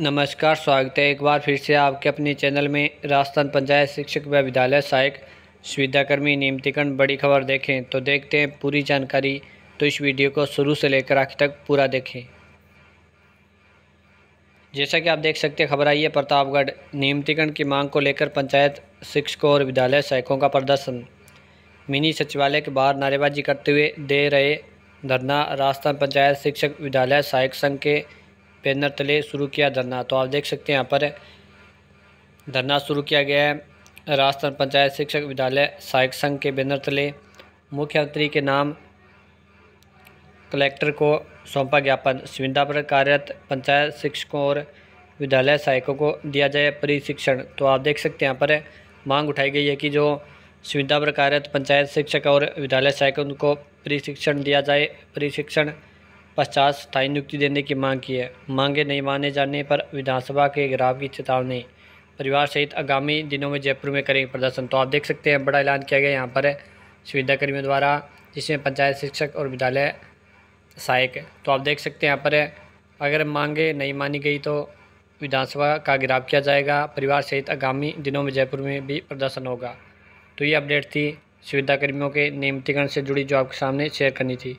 नमस्कार स्वागत है एक बार फिर से आपके अपने चैनल में राजस्थान पंचायत शिक्षक व विद्यालय सहायक सुविधाकर्मी नियमितीकरण बड़ी खबर देखें तो देखते हैं पूरी जानकारी तो इस वीडियो को शुरू से लेकर आखिर तक पूरा देखें जैसा कि आप देख सकते हैं खबर आई है प्रतापगढ़ नियमितीकरण की मांग को लेकर पंचायत शिक्षकों और विद्यालय सहायकों का प्रदर्शन मिनी सचिवालय के बाहर नारेबाजी करते हुए दे रहे धरना राजस्थान पंचायत शिक्षक विद्यालय सहायक संघ के बैनर तले शुरू किया धरना तो आप देख सकते हैं यहाँ पर धरना शुरू किया गया है राजस्थान पंचायत शिक्षक विद्यालय सहायक संघ के बैनर तले मुख्यमंत्री के नाम कलेक्टर को सौंपा ज्ञापन सुविधा पर कार्यरत पंचायत शिक्षकों और विद्यालय सहायकों को दिया जाए प्रशिक्षण तो आप देख सकते हैं यहाँ पर मांग उठाई गई है कि जो सुविधा पर कार्यरत पंचायत शिक्षक और विद्यालय सहायकों को प्रशिक्षण दिया जाए प्रशिक्षण पश्चात स्थायी नियुक्ति देने की मांग की है मांगे नहीं माने जाने पर विधानसभा के घेराव की चेतावनी परिवार सहित आगामी दिनों में जयपुर में करेंगे प्रदर्शन तो आप देख सकते हैं बड़ा ऐलान किया गया यहाँ पर सुविधाकर्मियों द्वारा जिसमें पंचायत शिक्षक और विद्यालय सहायक तो आप देख सकते हैं यहाँ पर अगर मांगे नहीं मानी गई तो विधानसभा का गिराव किया जाएगा परिवार सहित आगामी दिनों में जयपुर में भी प्रदर्शन होगा तो ये अपडेट थी सुविधाकर्मियों के नियमितीकरण से जुड़ी जो आपके सामने शेयर करनी थी